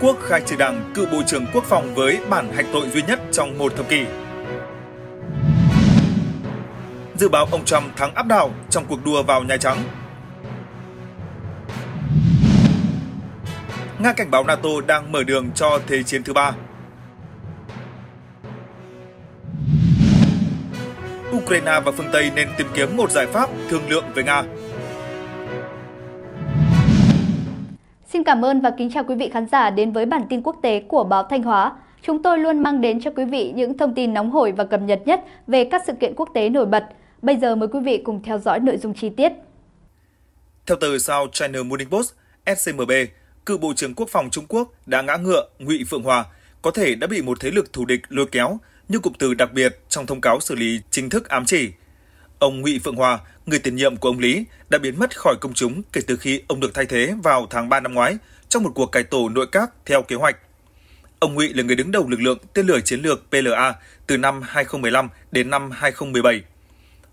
Quốc khai trừ Đảng cựu Bộ trưởng Quốc phòng với bản hạch tội duy nhất trong một thập kỷ. Dự báo ông Trump thắng áp đảo trong cuộc đua vào Nhà Trắng. Nga cảnh báo NATO đang mở đường cho thế chiến thứ ba. Ukraine và phương Tây nên tìm kiếm một giải pháp thương lượng với Nga Xin cảm ơn và kính chào quý vị khán giả đến với bản tin quốc tế của báo Thanh Hóa. Chúng tôi luôn mang đến cho quý vị những thông tin nóng hổi và cập nhật nhất về các sự kiện quốc tế nổi bật. Bây giờ mời quý vị cùng theo dõi nội dung chi tiết. Theo tờ South China Morning Post, SCMB, cựu Bộ trưởng Quốc phòng Trung Quốc đã ngã ngựa Ngụy Phượng Hòa, có thể đã bị một thế lực thù địch lôi kéo, như cụm từ đặc biệt trong thông cáo xử lý chính thức ám chỉ Ông Ngụy Phượng Hòa, người tiền nhiệm của ông Lý, đã biến mất khỏi công chúng kể từ khi ông được thay thế vào tháng 3 năm ngoái trong một cuộc cải tổ nội các theo kế hoạch. Ông Ngụy là người đứng đầu lực lượng tên lửa chiến lược PLA từ năm 2015 đến năm 2017.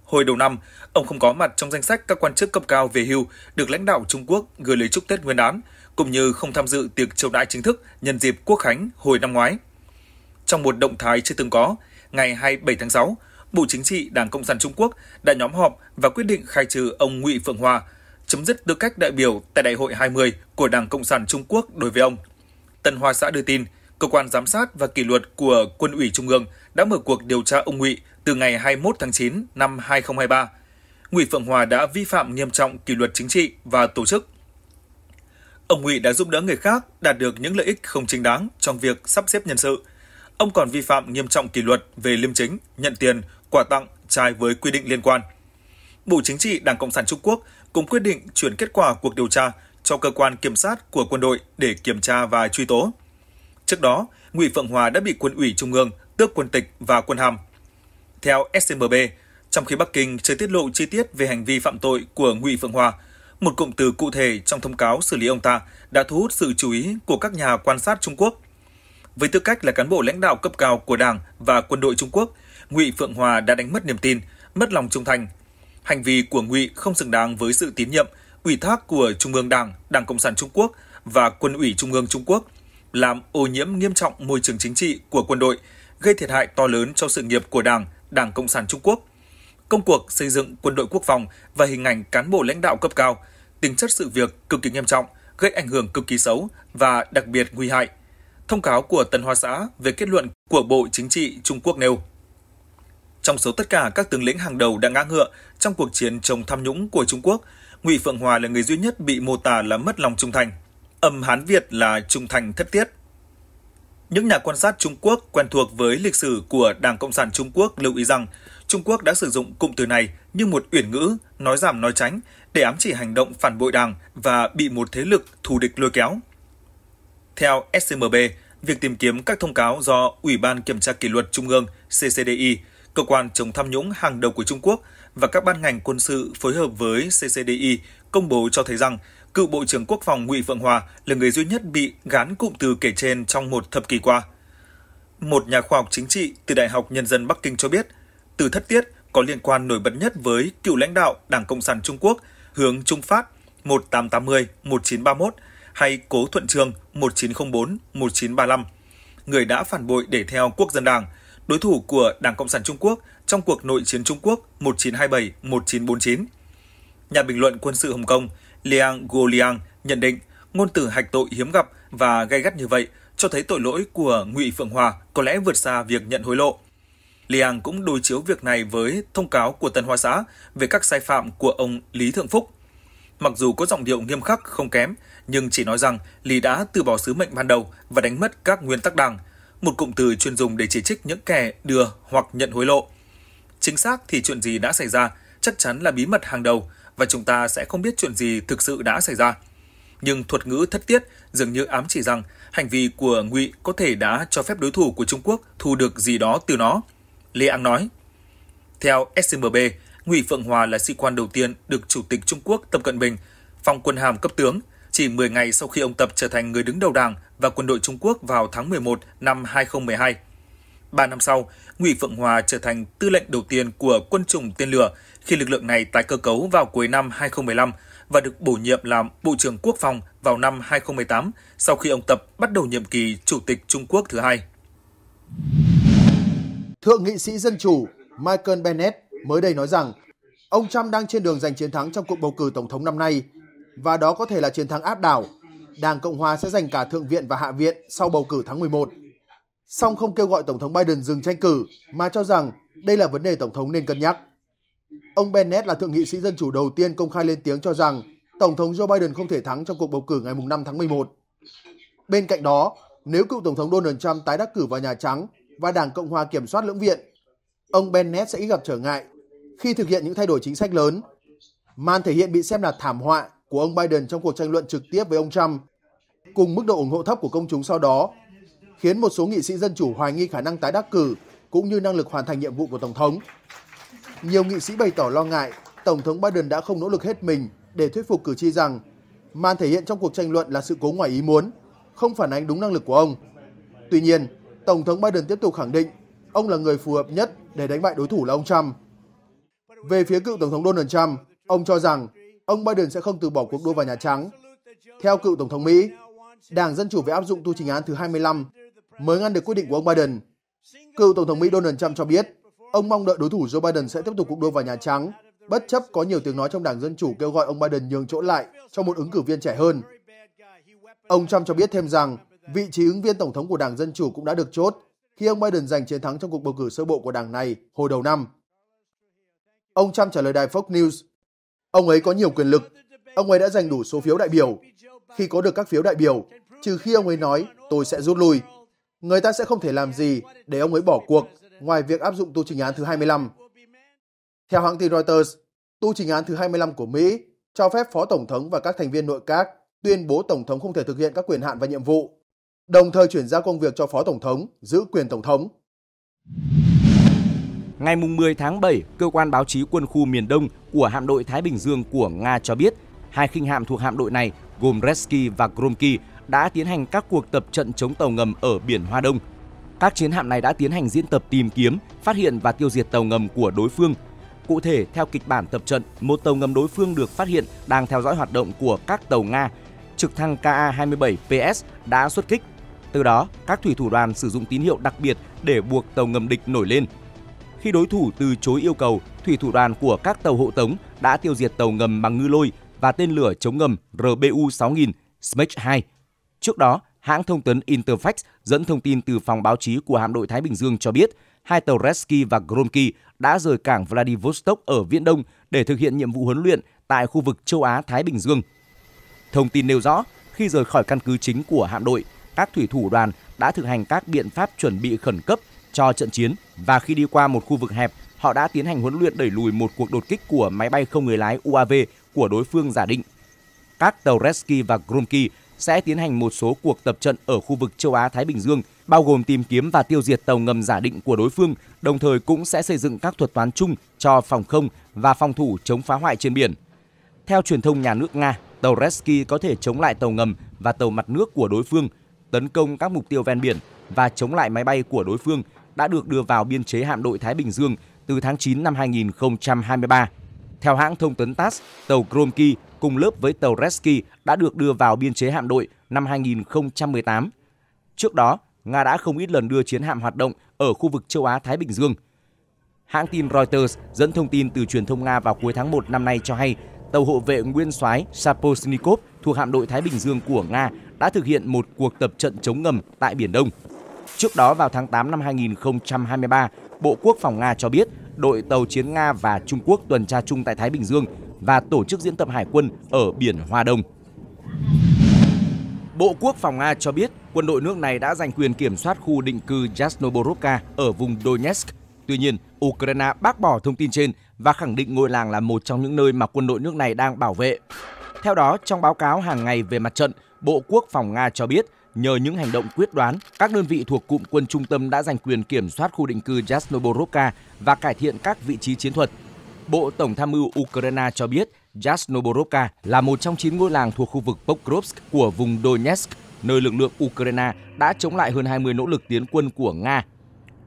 Hồi đầu năm, ông không có mặt trong danh sách các quan chức cấp cao về hưu được lãnh đạo Trung Quốc gửi lời chúc Tết Nguyên đán, cũng như không tham dự tiệc chiêu đãi chính thức nhân dịp Quốc khánh hồi năm ngoái. Trong một động thái chưa từng có, ngày 27 tháng 6, Bộ Chính trị Đảng Cộng sản Trung Quốc đã nhóm họp và quyết định khai trừ ông Ngụy Phượng Hòa, chấm dứt tư cách đại biểu tại Đại hội 20 của Đảng Cộng sản Trung Quốc đối với ông. Tân Hoa xã đưa tin, cơ quan giám sát và kỷ luật của Quân ủy Trung ương đã mở cuộc điều tra ông Ngụy từ ngày 21 tháng 9 năm 2023. Ngụy Phượng Hòa đã vi phạm nghiêm trọng kỷ luật chính trị và tổ chức. Ông Ngụy đã giúp đỡ người khác đạt được những lợi ích không chính đáng trong việc sắp xếp nhân sự. Ông còn vi phạm nghiêm trọng kỷ luật về liêm chính, nhận tiền quà tặng trái với quy định liên quan. Bộ Chính trị Đảng Cộng sản Trung Quốc cũng quyết định chuyển kết quả cuộc điều tra cho cơ quan kiểm sát của quân đội để kiểm tra và truy tố. Trước đó, Ngụy Phượng Hòa đã bị quân ủy Trung ương tước quân tịch và quân hàm. Theo SCMB, trong khi Bắc Kinh chưa tiết lộ chi tiết về hành vi phạm tội của Ngụy Phượng Hòa, một cụm từ cụ thể trong thông cáo xử lý ông ta đã thu hút sự chú ý của các nhà quan sát Trung Quốc. Với tư cách là cán bộ lãnh đạo cấp cao của Đảng và quân đội Trung Quốc – Ngụy Phượng Hòa đã đánh mất niềm tin, mất lòng trung thành. Hành vi của Ngụy không xứng đáng với sự tín nhiệm, ủy thác của Trung ương Đảng, Đảng Cộng sản Trung Quốc và Quân ủy Trung ương Trung Quốc, làm ô nhiễm nghiêm trọng môi trường chính trị của quân đội, gây thiệt hại to lớn cho sự nghiệp của Đảng, Đảng Cộng sản Trung Quốc. Công cuộc xây dựng quân đội quốc phòng và hình ảnh cán bộ lãnh đạo cấp cao, tính chất sự việc cực kỳ nghiêm trọng, gây ảnh hưởng cực kỳ xấu và đặc biệt nguy hại. Thông cáo của Tân Hoa Xã về kết luận của Bộ Chính trị Trung Quốc nêu trong số tất cả các tướng lĩnh hàng đầu đã ngã ngựa trong cuộc chiến chống tham nhũng của Trung Quốc, Ngụy Phượng Hòa là người duy nhất bị mô tả là mất lòng trung thành. Âm Hán Việt là trung thành thất tiết. Những nhà quan sát Trung Quốc quen thuộc với lịch sử của Đảng Cộng sản Trung Quốc lưu ý rằng Trung Quốc đã sử dụng cụm từ này như một uyển ngữ nói giảm nói tránh để ám chỉ hành động phản bội Đảng và bị một thế lực thù địch lôi kéo. Theo SCMB, việc tìm kiếm các thông cáo do Ủy ban Kiểm tra Kỷ luật Trung ương CCDI cơ quan chống tham nhũng hàng đầu của Trung Quốc và các ban ngành quân sự phối hợp với CCDI công bố cho thấy rằng cựu Bộ trưởng Quốc phòng Ngụy Phượng Hòa là người duy nhất bị gán cụm từ kể trên trong một thập kỷ qua. Một nhà khoa học chính trị từ Đại học Nhân dân Bắc Kinh cho biết, từ thất tiết có liên quan nổi bật nhất với cựu lãnh đạo Đảng Cộng sản Trung Quốc hướng Trung Phát 1880-1931 hay Cố Thuận Trương 1904-1935, người đã phản bội để theo Quốc dân Đảng – đối thủ của Đảng Cộng sản Trung Quốc trong cuộc nội chiến Trung Quốc 1927-1949. Nhà bình luận quân sự Hồng Kông Liang Guoliang nhận định ngôn từ hạch tội hiếm gặp và gay gắt như vậy cho thấy tội lỗi của Ngụy Phượng Hòa có lẽ vượt xa việc nhận hối lộ. Liang cũng đối chiếu việc này với thông cáo của Tân Hoa Xã về các sai phạm của ông Lý Thượng Phúc. Mặc dù có giọng điệu nghiêm khắc không kém, nhưng chỉ nói rằng Lý đã từ bỏ sứ mệnh ban đầu và đánh mất các nguyên tắc đảng, một cụm từ chuyên dùng để chỉ trích những kẻ đưa hoặc nhận hối lộ. Chính xác thì chuyện gì đã xảy ra chắc chắn là bí mật hàng đầu và chúng ta sẽ không biết chuyện gì thực sự đã xảy ra. Nhưng thuật ngữ thất tiết dường như ám chỉ rằng hành vi của Ngụy có thể đã cho phép đối thủ của Trung Quốc thu được gì đó từ nó. Lê Ang nói. Theo Smb, Ngụy Phượng Hòa là sĩ quan đầu tiên được Chủ tịch Trung Quốc Tập Cận Bình phong quân hàm cấp tướng – chỉ 10 ngày sau khi ông Tập trở thành người đứng đầu đảng và quân đội Trung Quốc vào tháng 11 năm 2012. Ba năm sau, Ngụy Phượng Hòa trở thành tư lệnh đầu tiên của quân chủng tên lửa khi lực lượng này tái cơ cấu vào cuối năm 2015 và được bổ nhiệm làm Bộ trưởng Quốc phòng vào năm 2018 sau khi ông Tập bắt đầu nhiệm kỳ Chủ tịch Trung Quốc thứ hai. Thượng nghị sĩ Dân Chủ Michael Bennett mới đây nói rằng ông Trump đang trên đường giành chiến thắng trong cuộc bầu cử tổng thống năm nay và đó có thể là chiến thắng áp đảo. Đảng Cộng hòa sẽ giành cả Thượng viện và Hạ viện sau bầu cử tháng 11. Song không kêu gọi Tổng thống Biden dừng tranh cử mà cho rằng đây là vấn đề Tổng thống nên cân nhắc. Ông Bennett là thượng nghị sĩ dân chủ đầu tiên công khai lên tiếng cho rằng Tổng thống Joe Biden không thể thắng trong cuộc bầu cử ngày 5 tháng 11. Bên cạnh đó, nếu cựu Tổng thống Donald Trump tái đắc cử vào Nhà Trắng và Đảng Cộng Hòa kiểm soát lưỡng viện, ông Bennett sẽ ít gặp trở ngại khi thực hiện những thay đổi chính sách lớn. Man thể hiện bị xem là thảm họa của ông Biden trong cuộc tranh luận trực tiếp với ông Trump, cùng mức độ ủng hộ thấp của công chúng sau đó, khiến một số nghị sĩ dân chủ hoài nghi khả năng tái đắc cử cũng như năng lực hoàn thành nhiệm vụ của Tổng thống. Nhiều nghị sĩ bày tỏ lo ngại Tổng thống Biden đã không nỗ lực hết mình để thuyết phục cử tri rằng màn thể hiện trong cuộc tranh luận là sự cố ngoài ý muốn, không phản ánh đúng năng lực của ông. Tuy nhiên, Tổng thống Biden tiếp tục khẳng định ông là người phù hợp nhất để đánh bại đối thủ là ông Trump. Về phía cựu Tổng thống Donald Trump, ông cho rằng ông Biden sẽ không từ bỏ cuộc đua vào Nhà Trắng. Theo cựu Tổng thống Mỹ, Đảng Dân Chủ về áp dụng tu trình án thứ 25 mới ngăn được quyết định của ông Biden. Cựu Tổng thống Mỹ Donald Trump cho biết, ông mong đợi đối thủ Joe Biden sẽ tiếp tục cuộc đua vào Nhà Trắng, bất chấp có nhiều tiếng nói trong Đảng Dân Chủ kêu gọi ông Biden nhường chỗ lại cho một ứng cử viên trẻ hơn. Ông Trump cho biết thêm rằng, vị trí ứng viên Tổng thống của Đảng Dân Chủ cũng đã được chốt khi ông Biden giành chiến thắng trong cuộc bầu cử sơ bộ của đảng này hồi đầu năm. Ông Trump trả lời đài Fox News Ông ấy có nhiều quyền lực. Ông ấy đã giành đủ số phiếu đại biểu. Khi có được các phiếu đại biểu, trừ khi ông ấy nói tôi sẽ rút lui, người ta sẽ không thể làm gì để ông ấy bỏ cuộc ngoài việc áp dụng tu trình án thứ 25. Theo hãng tin Reuters, tu trình án thứ 25 của Mỹ cho phép Phó Tổng thống và các thành viên nội các tuyên bố Tổng thống không thể thực hiện các quyền hạn và nhiệm vụ, đồng thời chuyển giao công việc cho Phó Tổng thống giữ quyền Tổng thống. Ngày 10 tháng 7, Cơ quan Báo chí Quân khu Miền Đông của hạm đội Thái Bình Dương của Nga cho biết, hai khinh hạm thuộc hạm đội này gồm Reski và Gromki đã tiến hành các cuộc tập trận chống tàu ngầm ở biển Hoa Đông. Các chiến hạm này đã tiến hành diễn tập tìm kiếm, phát hiện và tiêu diệt tàu ngầm của đối phương. Cụ thể, theo kịch bản tập trận, một tàu ngầm đối phương được phát hiện đang theo dõi hoạt động của các tàu Nga. Trực thăng Ka-27PS đã xuất kích. Từ đó, các thủy thủ đoàn sử dụng tín hiệu đặc biệt để buộc tàu ngầm địch nổi lên – khi đối thủ từ chối yêu cầu, thủy thủ đoàn của các tàu hộ tống đã tiêu diệt tàu ngầm bằng ngư lôi và tên lửa chống ngầm RBU-6000 Smech 2. Trước đó, hãng thông tấn Interfax dẫn thông tin từ phòng báo chí của hạm đội Thái Bình Dương cho biết hai tàu Reski và Gromki đã rời cảng Vladivostok ở Viễn Đông để thực hiện nhiệm vụ huấn luyện tại khu vực châu Á-Thái Bình Dương. Thông tin nêu rõ, khi rời khỏi căn cứ chính của hạm đội, các thủy thủ đoàn đã thực hành các biện pháp chuẩn bị khẩn cấp cho trận chiến và khi đi qua một khu vực hẹp, họ đã tiến hành huấn luyện đẩy lùi một cuộc đột kích của máy bay không người lái UAV của đối phương giả định. Các tàu Reski và Gromki sẽ tiến hành một số cuộc tập trận ở khu vực châu Á Thái Bình Dương, bao gồm tìm kiếm và tiêu diệt tàu ngầm giả định của đối phương, đồng thời cũng sẽ xây dựng các thuật toán chung cho phòng không và phòng thủ chống phá hoại trên biển. Theo truyền thông nhà nước Nga, tàu Reski có thể chống lại tàu ngầm và tàu mặt nước của đối phương, tấn công các mục tiêu ven biển và chống lại máy bay của đối phương đã được đưa vào biên chế hạm đội Thái Bình Dương từ tháng 9 năm 2023. Theo hãng thông tấn TASS, tàu Kromki cùng lớp với tàu Reski đã được đưa vào biên chế hạm đội năm 2018. Trước đó, Nga đã không ít lần đưa chiến hạm hoạt động ở khu vực châu Á-Thái Bình Dương. Hãng tin Reuters dẫn thông tin từ truyền thông Nga vào cuối tháng 1 năm nay cho hay tàu hộ vệ nguyên soái Saposnikov thuộc hạm đội Thái Bình Dương của Nga đã thực hiện một cuộc tập trận chống ngầm tại Biển Đông. Trước đó vào tháng 8 năm 2023, Bộ Quốc phòng Nga cho biết đội tàu chiến Nga và Trung Quốc tuần tra chung tại Thái Bình Dương và tổ chức diễn tập hải quân ở biển Hoa Đông. Bộ Quốc phòng Nga cho biết quân đội nước này đã giành quyền kiểm soát khu định cư Yasnoborovka ở vùng Donetsk. Tuy nhiên, Ukraine bác bỏ thông tin trên và khẳng định ngôi làng là một trong những nơi mà quân đội nước này đang bảo vệ. Theo đó, trong báo cáo hàng ngày về mặt trận, Bộ Quốc phòng Nga cho biết Nhờ những hành động quyết đoán, các đơn vị thuộc cụm quân trung tâm đã giành quyền kiểm soát khu định cư Yasnoborovka và cải thiện các vị trí chiến thuật. Bộ Tổng tham mưu Ukraine cho biết Yasnoborovka là một trong 9 ngôi làng thuộc khu vực Pokrovsk của vùng Donetsk, nơi lực lượng Ukraine đã chống lại hơn 20 nỗ lực tiến quân của Nga.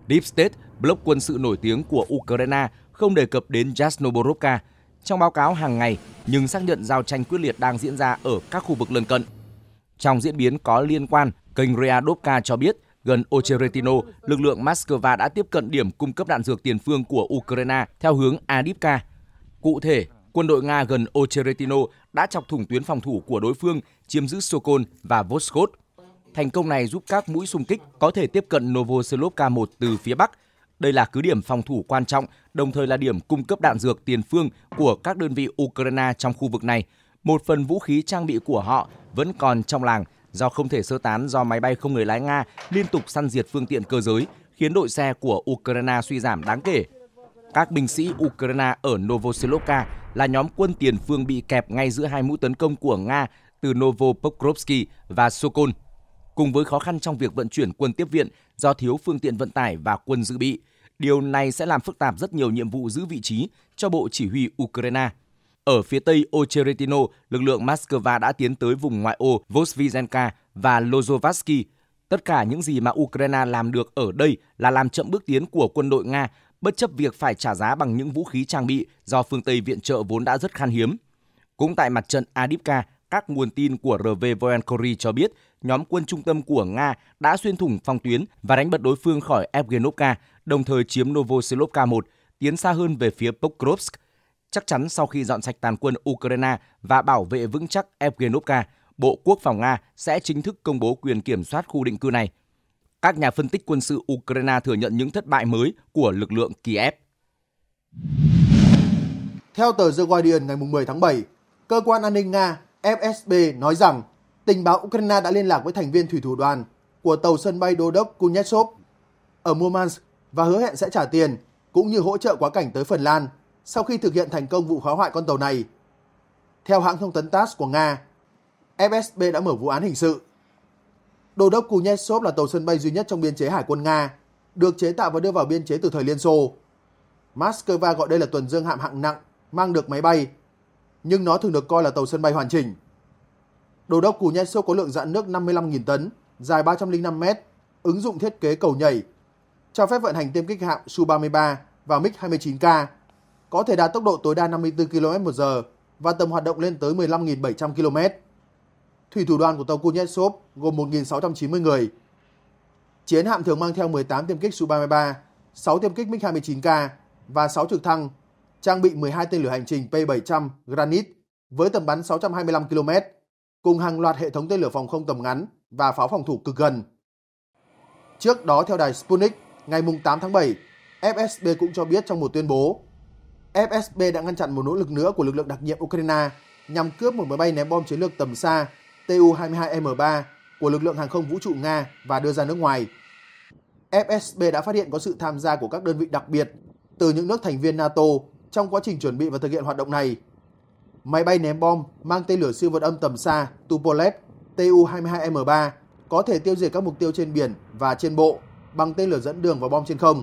Deep State, bloc quân sự nổi tiếng của Ukraine, không đề cập đến Yasnoborovka trong báo cáo hàng ngày, nhưng xác nhận giao tranh quyết liệt đang diễn ra ở các khu vực lân cận. Trong diễn biến có liên quan, kênh Readovka cho biết gần Ocheretino, lực lượng Moscow đã tiếp cận điểm cung cấp đạn dược tiền phương của Ukraine theo hướng Adipka Cụ thể, quân đội Nga gần Ocheretino đã chọc thủng tuyến phòng thủ của đối phương, chiếm giữ Sokol và Voskhod. Thành công này giúp các mũi xung kích có thể tiếp cận Novoselovka 1 từ phía Bắc. Đây là cứ điểm phòng thủ quan trọng, đồng thời là điểm cung cấp đạn dược tiền phương của các đơn vị Ukraine trong khu vực này, một phần vũ khí trang bị của họ vẫn còn trong làng do không thể sơ tán do máy bay không người lái Nga liên tục săn diệt phương tiện cơ giới, khiến đội xe của Ukraine suy giảm đáng kể. Các binh sĩ Ukraine ở Novoselovka là nhóm quân tiền phương bị kẹp ngay giữa hai mũi tấn công của Nga từ Novopokrovsky và Sokol. Cùng với khó khăn trong việc vận chuyển quân tiếp viện do thiếu phương tiện vận tải và quân dự bị, điều này sẽ làm phức tạp rất nhiều nhiệm vụ giữ vị trí cho Bộ Chỉ huy Ukraine. Ở phía tây Ocheretino, lực lượng Moscow đã tiến tới vùng ngoại ô Vosvizenka và Lozovatsky. Tất cả những gì mà Ukraine làm được ở đây là làm chậm bước tiến của quân đội Nga, bất chấp việc phải trả giá bằng những vũ khí trang bị do phương Tây viện trợ vốn đã rất khan hiếm. Cũng tại mặt trận Adipka, các nguồn tin của RV Voenkory cho biết nhóm quân trung tâm của Nga đã xuyên thủng phòng tuyến và đánh bật đối phương khỏi Evgenovka, đồng thời chiếm Novoselovka 1, tiến xa hơn về phía Pokrovsk – Chắc chắn sau khi dọn sạch tàn quân Ukraine và bảo vệ vững chắc Evgenovka, Bộ Quốc phòng Nga sẽ chính thức công bố quyền kiểm soát khu định cư này. Các nhà phân tích quân sự Ukraine thừa nhận những thất bại mới của lực lượng Kiev. Theo tờ The Guardian ngày 10 tháng 7, cơ quan an ninh Nga FSB nói rằng tình báo Ukraine đã liên lạc với thành viên thủy thủ đoàn của tàu sân bay đô đốc Kuznetsov ở Murmansk và hứa hẹn sẽ trả tiền cũng như hỗ trợ quá cảnh tới Phần Lan sau khi thực hiện thành công vụ phá hoại con tàu này. Theo hãng thông tấn TASS của Nga, FSB đã mở vụ án hình sự. Đô đốc Kuznetsov là tàu sân bay duy nhất trong biên chế hải quân Nga, được chế tạo và đưa vào biên chế từ thời Liên Xô. Moscow gọi đây là tuần dương hạm hạng nặng mang được máy bay, nhưng nó thường được coi là tàu sân bay hoàn chỉnh. Đô đốc Kuznetsov có lượng dạn nước 55.000 tấn, dài 305 mét, ứng dụng thiết kế cầu nhảy, cho phép vận hành tiêm kích hạm Su-33 và MiG-29K có thể đạt tốc độ tối đa 54 km h và tầm hoạt động lên tới 15.700 km. Thủy thủ đoàn của tàu Kuznetsov gồm 1.690 người. Chiến hạm thường mang theo 18 tiêm kích Su-33, 6 tiêm kích MiG-29K và 6 trực thăng, trang bị 12 tên lửa hành trình P-700 Granit với tầm bắn 625 km, cùng hàng loạt hệ thống tên lửa phòng không tầm ngắn và pháo phòng thủ cực gần. Trước đó, theo đài Sputnik, ngày 8 tháng 7, FSB cũng cho biết trong một tuyên bố FSB đã ngăn chặn một nỗ lực nữa của lực lượng đặc nhiệm Ukraine nhằm cướp một máy bay ném bom chiến lược tầm xa Tu-22M3 của lực lượng hàng không vũ trụ Nga và đưa ra nước ngoài. FSB đã phát hiện có sự tham gia của các đơn vị đặc biệt từ những nước thành viên NATO trong quá trình chuẩn bị và thực hiện hoạt động này. Máy bay ném bom mang tên lửa siêu vượt âm tầm xa Tupolev Tu-22M3 có thể tiêu diệt các mục tiêu trên biển và trên bộ bằng tên lửa dẫn đường và bom trên không.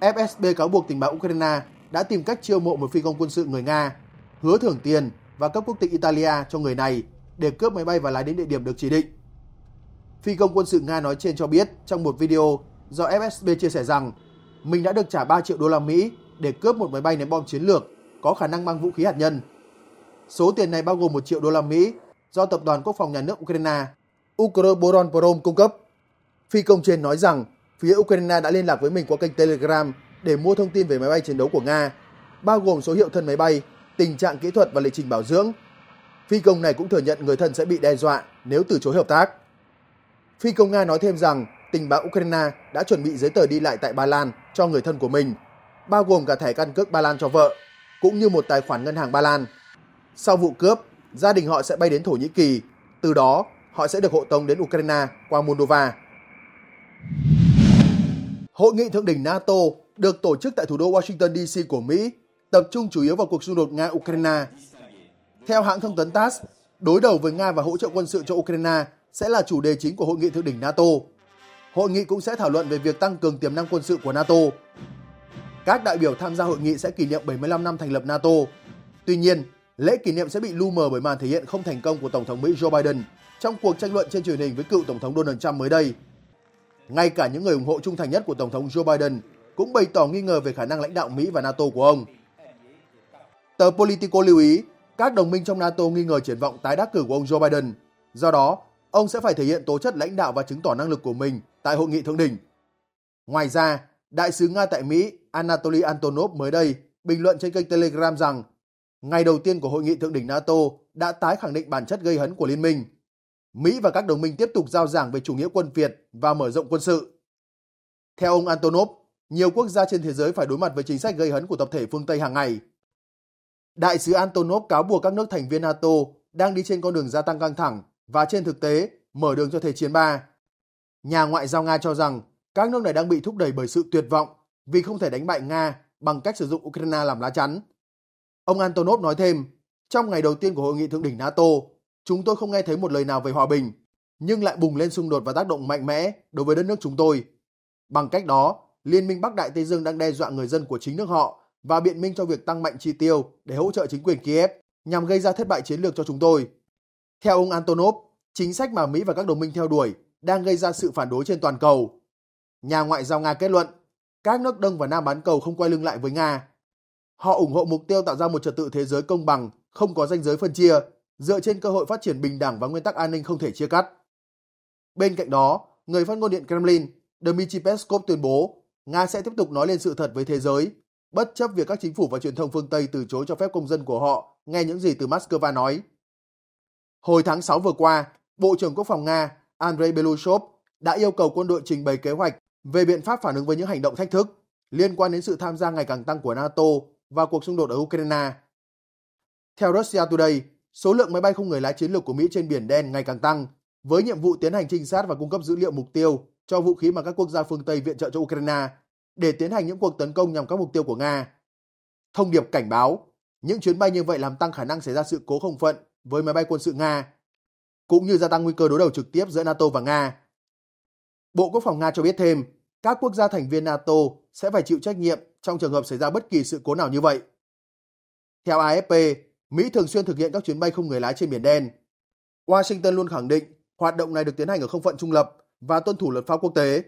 FSB cáo buộc tình báo Ukraine đã tìm cách chiêu mộ một phi công quân sự người Nga, hứa thưởng tiền và cấp quốc tịch Italia cho người này để cướp máy bay và lái đến địa điểm được chỉ định. Phi công quân sự Nga nói trên cho biết trong một video do FSB chia sẻ rằng mình đã được trả 3 triệu đô la Mỹ để cướp một máy bay ném bom chiến lược có khả năng mang vũ khí hạt nhân. Số tiền này bao gồm 1 triệu đô la Mỹ do Tập đoàn Quốc phòng Nhà nước Ukraine Ukroboronprom cung cấp. Phi công trên nói rằng phía Ukraine đã liên lạc với mình qua kênh Telegram để mua thông tin về máy bay chiến đấu của Nga, bao gồm số hiệu thân máy bay, tình trạng kỹ thuật và lịch trình bảo dưỡng. Phi công này cũng thừa nhận người thân sẽ bị đe dọa nếu từ chối hợp tác. Phi công Nga nói thêm rằng tình báo Ukraine đã chuẩn bị giấy tờ đi lại tại Ba Lan cho người thân của mình, bao gồm cả thẻ căn cước Ba Lan cho vợ, cũng như một tài khoản ngân hàng Ba Lan. Sau vụ cướp, gia đình họ sẽ bay đến Thổ Nhĩ Kỳ, từ đó họ sẽ được hộ tống đến Ukraine qua Moldova. Hội nghị thượng đỉnh NATO được tổ chức tại thủ đô Washington DC của Mỹ, tập trung chủ yếu vào cuộc xung đột Nga-Ukraine. Theo hãng thông tấn TASS, đối đầu với Nga và hỗ trợ quân sự cho Ukraine sẽ là chủ đề chính của hội nghị thượng đỉnh NATO. Hội nghị cũng sẽ thảo luận về việc tăng cường tiềm năng quân sự của NATO. Các đại biểu tham gia hội nghị sẽ kỷ niệm 75 năm thành lập NATO. Tuy nhiên, lễ kỷ niệm sẽ bị lu mờ bởi màn thể hiện không thành công của Tổng thống Mỹ Joe Biden trong cuộc tranh luận trên truyền hình với cựu Tổng thống Donald Trump mới đây. Ngay cả những người ủng hộ trung thành nhất của Tổng thống Joe Biden cũng bày tỏ nghi ngờ về khả năng lãnh đạo Mỹ và NATO của ông. Tờ Politico lưu ý, các đồng minh trong NATO nghi ngờ triển vọng tái đắc cử của ông Joe Biden. Do đó, ông sẽ phải thể hiện tố chất lãnh đạo và chứng tỏ năng lực của mình tại hội nghị thượng đỉnh. Ngoài ra, đại sứ Nga tại Mỹ Anatoly Antonov mới đây bình luận trên kênh Telegram rằng ngày đầu tiên của hội nghị thượng đỉnh NATO đã tái khẳng định bản chất gây hấn của liên minh. Mỹ và các đồng minh tiếp tục giao giảng về chủ nghĩa quân Việt và mở rộng quân sự. Theo ông Antonov, nhiều quốc gia trên thế giới phải đối mặt với chính sách gây hấn của tập thể phương Tây hàng ngày. Đại sứ Antonov cáo buộc các nước thành viên NATO đang đi trên con đường gia tăng căng thẳng và trên thực tế mở đường cho Thế chiến 3. Nhà ngoại giao Nga cho rằng các nước này đang bị thúc đẩy bởi sự tuyệt vọng vì không thể đánh bại Nga bằng cách sử dụng Ukraine làm lá chắn. Ông Antonov nói thêm, trong ngày đầu tiên của hội nghị thượng đỉnh NATO, chúng tôi không nghe thấy một lời nào về hòa bình, nhưng lại bùng lên xung đột và tác động mạnh mẽ đối với đất nước chúng tôi. Bằng cách đó, Liên minh Bắc Đại Tây Dương đang đe dọa người dân của chính nước họ và biện minh cho việc tăng mạnh chi tiêu để hỗ trợ chính quyền Kiev nhằm gây ra thất bại chiến lược cho chúng tôi. Theo ông Antonov, chính sách mà Mỹ và các đồng minh theo đuổi đang gây ra sự phản đối trên toàn cầu. Nhà ngoại giao Nga kết luận, các nước Đông và Nam bán cầu không quay lưng lại với Nga. Họ ủng hộ mục tiêu tạo ra một trật tự thế giới công bằng, không có ranh giới phân chia, dựa trên cơ hội phát triển bình đẳng và nguyên tắc an ninh không thể chia cắt. Bên cạnh đó, người phát ngôn điện Kremlin Dmitry Peskov tuyên bố Nga sẽ tiếp tục nói lên sự thật với thế giới, bất chấp việc các chính phủ và truyền thông phương Tây từ chối cho phép công dân của họ nghe những gì từ Moscow nói. Hồi tháng 6 vừa qua, Bộ trưởng Quốc phòng Nga Andrei Belousov đã yêu cầu quân đội trình bày kế hoạch về biện pháp phản ứng với những hành động thách thức liên quan đến sự tham gia ngày càng tăng của NATO và cuộc xung đột ở Ukraine. Theo Russia Today, số lượng máy bay không người lái chiến lược của Mỹ trên Biển Đen ngày càng tăng, với nhiệm vụ tiến hành trinh sát và cung cấp dữ liệu mục tiêu cho vũ khí mà các quốc gia phương Tây viện trợ cho Ukraine để tiến hành những cuộc tấn công nhằm các mục tiêu của Nga. Thông điệp cảnh báo, những chuyến bay như vậy làm tăng khả năng xảy ra sự cố không phận với máy bay quân sự Nga, cũng như gia tăng nguy cơ đối đầu trực tiếp giữa NATO và Nga. Bộ Quốc phòng Nga cho biết thêm, các quốc gia thành viên NATO sẽ phải chịu trách nhiệm trong trường hợp xảy ra bất kỳ sự cố nào như vậy. Theo AFP, Mỹ thường xuyên thực hiện các chuyến bay không người lái trên Biển Đen. Washington luôn khẳng định hoạt động này được tiến hành ở không phận trung lập và tuân thủ luật pháp quốc tế.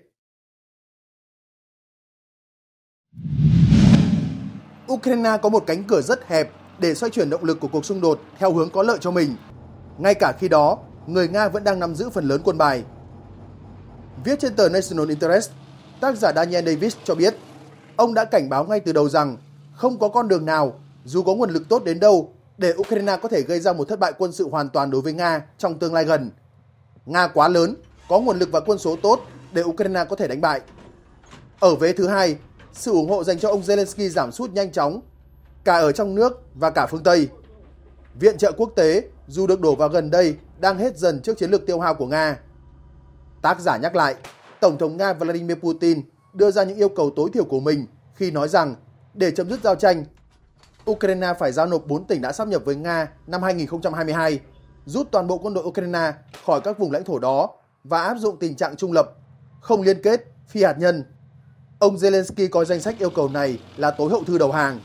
Ukraine có một cánh cửa rất hẹp để xoay chuyển động lực của cuộc xung đột theo hướng có lợi cho mình. Ngay cả khi đó, người Nga vẫn đang nắm giữ phần lớn quân bài. Viết trên tờ National Interest, tác giả Daniel Davis cho biết, ông đã cảnh báo ngay từ đầu rằng không có con đường nào, dù có nguồn lực tốt đến đâu, để Ukraine có thể gây ra một thất bại quân sự hoàn toàn đối với Nga trong tương lai gần. Nga quá lớn có nguồn lực và quân số tốt để Ukraine có thể đánh bại. Ở vế thứ hai, sự ủng hộ dành cho ông Zelensky giảm sút nhanh chóng, cả ở trong nước và cả phương Tây. Viện trợ quốc tế dù được đổ vào gần đây đang hết dần trước chiến lược tiêu hao của Nga. Tác giả nhắc lại, Tổng thống Nga Vladimir Putin đưa ra những yêu cầu tối thiểu của mình khi nói rằng để chấm dứt giao tranh, Ukraine phải giao nộp 4 tỉnh đã sáp nhập với Nga năm 2022, rút toàn bộ quân đội Ukraine khỏi các vùng lãnh thổ đó và áp dụng tình trạng trung lập, không liên kết, phi hạt nhân. Ông Zelensky coi danh sách yêu cầu này là tối hậu thư đầu hàng.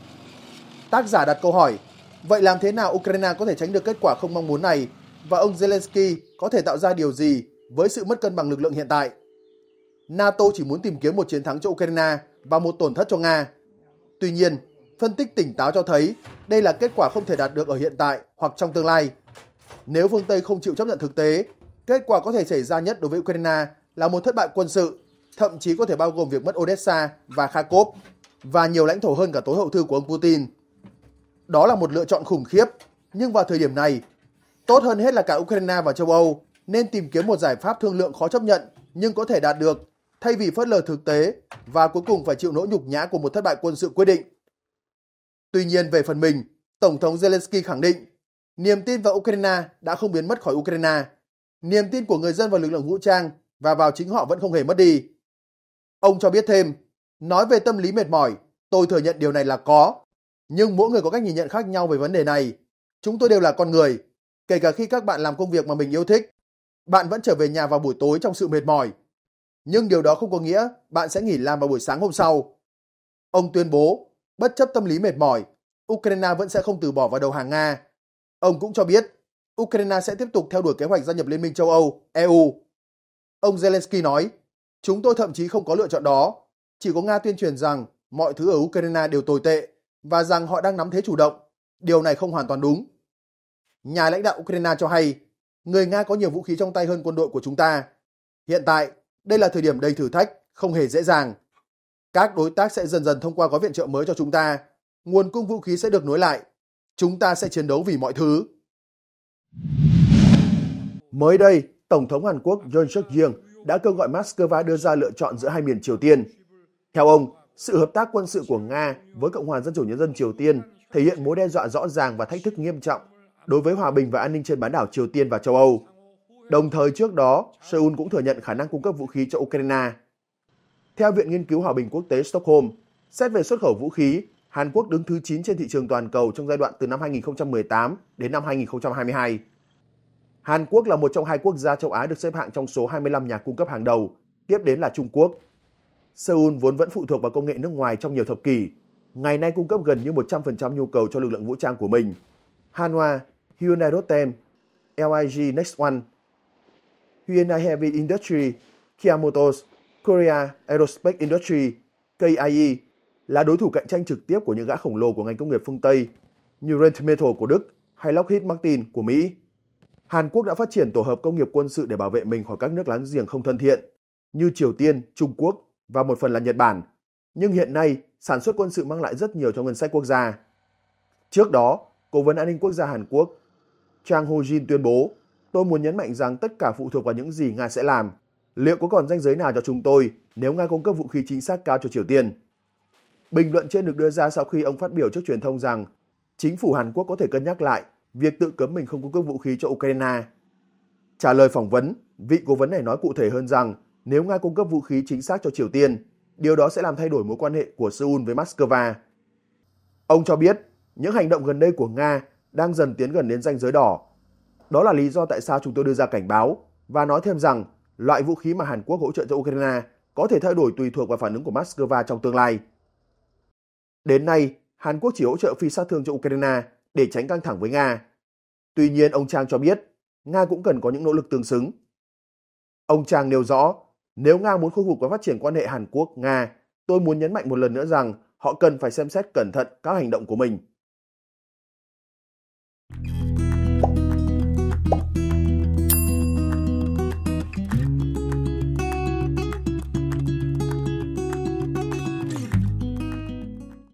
Tác giả đặt câu hỏi, vậy làm thế nào Ukraine có thể tránh được kết quả không mong muốn này và ông Zelensky có thể tạo ra điều gì với sự mất cân bằng lực lượng hiện tại? NATO chỉ muốn tìm kiếm một chiến thắng cho Ukraine và một tổn thất cho Nga. Tuy nhiên, phân tích tỉnh táo cho thấy đây là kết quả không thể đạt được ở hiện tại hoặc trong tương lai. Nếu phương Tây không chịu chấp nhận thực tế Kết quả có thể xảy ra nhất đối với Ukraine là một thất bại quân sự, thậm chí có thể bao gồm việc mất Odessa và Kharkov và nhiều lãnh thổ hơn cả tối hậu thư của ông Putin. Đó là một lựa chọn khủng khiếp, nhưng vào thời điểm này, tốt hơn hết là cả Ukraine và châu Âu nên tìm kiếm một giải pháp thương lượng khó chấp nhận nhưng có thể đạt được thay vì phớt lờ thực tế và cuối cùng phải chịu nỗi nhục nhã của một thất bại quân sự quyết định. Tuy nhiên về phần mình, Tổng thống Zelensky khẳng định niềm tin vào Ukraine đã không biến mất khỏi Ukraine. Niềm tin của người dân vào lực lượng vũ trang và vào chính họ vẫn không hề mất đi. Ông cho biết thêm, nói về tâm lý mệt mỏi, tôi thừa nhận điều này là có. Nhưng mỗi người có cách nhìn nhận khác nhau về vấn đề này. Chúng tôi đều là con người, kể cả khi các bạn làm công việc mà mình yêu thích. Bạn vẫn trở về nhà vào buổi tối trong sự mệt mỏi. Nhưng điều đó không có nghĩa bạn sẽ nghỉ làm vào buổi sáng hôm sau. Ông tuyên bố, bất chấp tâm lý mệt mỏi, Ukraine vẫn sẽ không từ bỏ vào đầu hàng Nga. Ông cũng cho biết, Ukraine sẽ tiếp tục theo đuổi kế hoạch gia nhập Liên minh châu Âu, EU. Ông Zelensky nói, chúng tôi thậm chí không có lựa chọn đó, chỉ có Nga tuyên truyền rằng mọi thứ ở Ukraine đều tồi tệ và rằng họ đang nắm thế chủ động. Điều này không hoàn toàn đúng. Nhà lãnh đạo Ukraine cho hay, người Nga có nhiều vũ khí trong tay hơn quân đội của chúng ta. Hiện tại, đây là thời điểm đầy thử thách, không hề dễ dàng. Các đối tác sẽ dần dần thông qua gói viện trợ mới cho chúng ta. Nguồn cung vũ khí sẽ được nối lại. Chúng ta sẽ chiến đấu vì mọi thứ. Mới đây, Tổng thống Hàn Quốc Yoon suk yeol đã kêu gọi Moscow đưa ra lựa chọn giữa hai miền Triều Tiên. Theo ông, sự hợp tác quân sự của Nga với Cộng hòa Dân chủ Nhân dân Triều Tiên thể hiện mối đe dọa rõ ràng và thách thức nghiêm trọng đối với hòa bình và an ninh trên bán đảo Triều Tiên và châu Âu. Đồng thời trước đó, Seoul cũng thừa nhận khả năng cung cấp vũ khí cho Ukraine. Theo Viện Nghiên cứu Hòa bình Quốc tế Stockholm, xét về xuất khẩu vũ khí, Hàn Quốc đứng thứ 9 trên thị trường toàn cầu trong giai đoạn từ năm 2018 đến năm 2022. Hàn Quốc là một trong hai quốc gia châu Á được xếp hạng trong số 25 nhà cung cấp hàng đầu, tiếp đến là Trung Quốc. Seoul vốn vẫn phụ thuộc vào công nghệ nước ngoài trong nhiều thập kỷ, ngày nay cung cấp gần như 100% nhu cầu cho lực lượng vũ trang của mình. Hanwha, Hyundai Rotem, LIG Next One, Hyundai Heavy Industry, Kia Motors, Korea Aerospace Industry, KIE là đối thủ cạnh tranh trực tiếp của những gã khổng lồ của ngành công nghiệp phương Tây như Rheinmetall của Đức hay Lockheed Martin của Mỹ. Hàn Quốc đã phát triển tổ hợp công nghiệp quân sự để bảo vệ mình khỏi các nước láng giềng không thân thiện như Triều Tiên, Trung Quốc và một phần là Nhật Bản. Nhưng hiện nay, sản xuất quân sự mang lại rất nhiều cho ngân sách quốc gia. Trước đó, Cố vấn An ninh Quốc gia Hàn Quốc Chang Ho-jin tuyên bố Tôi muốn nhấn mạnh rằng tất cả phụ thuộc vào những gì Nga sẽ làm. Liệu có còn danh giới nào cho chúng tôi nếu Nga cung cấp vũ khí chính xác cao cho Triều Tiên? Bình luận trên được đưa ra sau khi ông phát biểu trước truyền thông rằng chính phủ Hàn Quốc có thể cân nhắc lại việc tự cấm mình không cung cấp vũ khí cho Ukraine. Trả lời phỏng vấn, vị cố vấn này nói cụ thể hơn rằng nếu Nga cung cấp vũ khí chính xác cho Triều Tiên, điều đó sẽ làm thay đổi mối quan hệ của Seoul với Moscow. Ông cho biết những hành động gần đây của Nga đang dần tiến gần đến ranh giới đỏ. Đó là lý do tại sao chúng tôi đưa ra cảnh báo và nói thêm rằng loại vũ khí mà Hàn Quốc hỗ trợ cho Ukraine có thể thay đổi tùy thuộc vào phản ứng của Moscow trong tương lai. Đến nay, Hàn Quốc chỉ hỗ trợ phi sát thương cho Ukraine để tránh căng thẳng với Nga. Tuy nhiên, ông Trang cho biết, Nga cũng cần có những nỗ lực tương xứng. Ông Trang nêu rõ, nếu Nga muốn khôi phục và phát triển quan hệ Hàn Quốc-Nga, tôi muốn nhấn mạnh một lần nữa rằng họ cần phải xem xét cẩn thận các hành động của mình.